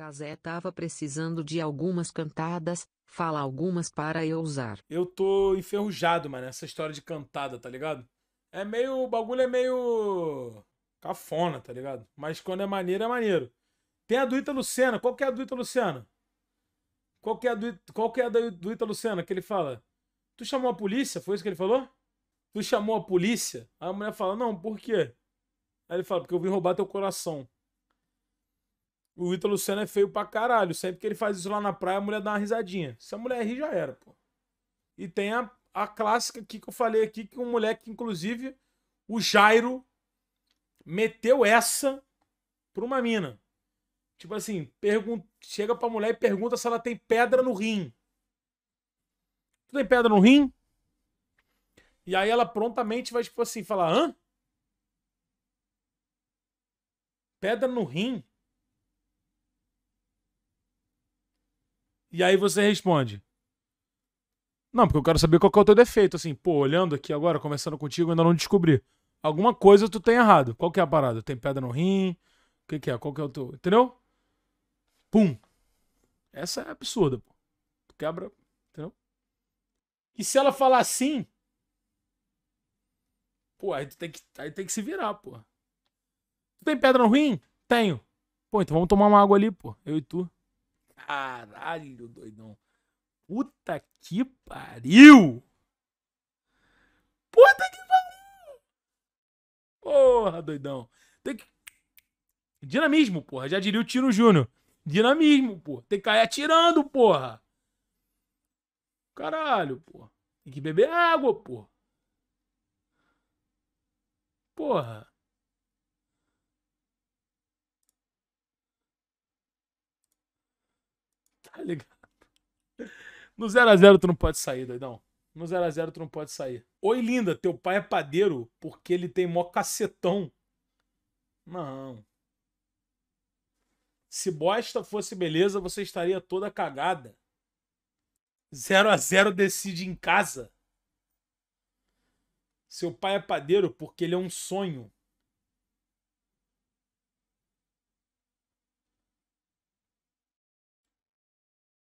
Casé tava precisando de algumas cantadas, fala algumas para eu usar. Eu tô enferrujado, mano, essa história de cantada, tá ligado? É meio. O bagulho é meio. cafona, tá ligado? Mas quando é maneiro, é maneiro. Tem a do Ita Lucena. Qual que é a do Ita Lucena? Qual que é a do, qual que é a duita Ita Lucena que ele fala? Tu chamou a polícia? Foi isso que ele falou? Tu chamou a polícia? Aí a mulher fala, não, por quê? Aí ele fala, porque eu vim roubar teu coração. O Ítalo Luciano é feio pra caralho. Sempre que ele faz isso lá na praia, a mulher dá uma risadinha. Se a mulher rir, já era, pô. E tem a, a clássica aqui que eu falei aqui, que um moleque, inclusive, o Jairo, meteu essa pra uma mina. Tipo assim, pergunta, chega pra mulher e pergunta se ela tem pedra no rim. Tu tem pedra no rim? E aí ela prontamente vai, tipo assim, falar: hã? Pedra no rim? E aí você responde. Não, porque eu quero saber qual que é o teu defeito. Assim, pô, olhando aqui agora, conversando contigo, ainda não descobri. Alguma coisa tu tem errado. Qual que é a parada? Tem pedra no rim? O que, que é? Qual que é o teu. Entendeu? Pum. Essa é absurda, pô. Tu quebra. Entendeu? E se ela falar sim. Pô, aí tu tem que, aí tem que se virar, pô. Tu tem pedra no rim? Tenho. Pô, então vamos tomar uma água ali, pô. Eu e tu. Caralho, doidão. Puta que pariu! Puta que pariu! Porra, doidão. Tem que. Dinamismo, porra. Já diria o Tiro Júnior. Dinamismo, porra. Tem que cair atirando, porra. Caralho, porra. Tem que beber água, porra. Porra. Tá ligado? No 0x0 tu não pode sair, doidão. No 0x0 tu não pode sair. Oi, linda, teu pai é padeiro porque ele tem mó cacetão. Não. Se bosta fosse beleza, você estaria toda cagada. 0x0 decide em casa. Seu pai é padeiro porque ele é um sonho.